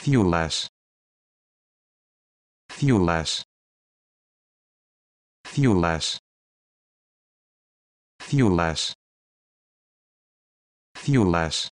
Fuelless. Fuelless. Fuelless. Fuelless. Fuelless.